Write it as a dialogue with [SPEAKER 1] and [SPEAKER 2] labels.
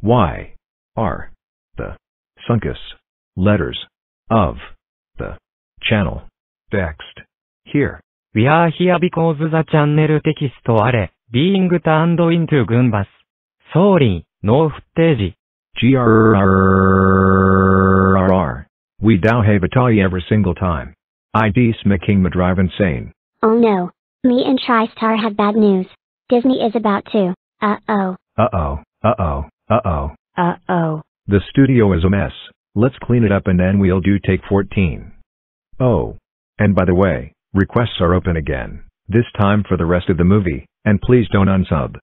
[SPEAKER 1] what? are
[SPEAKER 2] the sunkus letters of the channel text here. We are here because the channel text being turned into Sorry, no footage.
[SPEAKER 1] We now have a tie every single time. drive insane.
[SPEAKER 3] Oh no. Me and TriStar have bad news. Disney is about to. Uh-oh.
[SPEAKER 1] Uh-oh. Uh-oh. Uh-oh.
[SPEAKER 3] Uh-oh.
[SPEAKER 1] The studio is a mess. Let's clean it up and then we'll do take 14. Oh. And by the way, requests are open again, this time for the rest of the movie, and please don't unsub.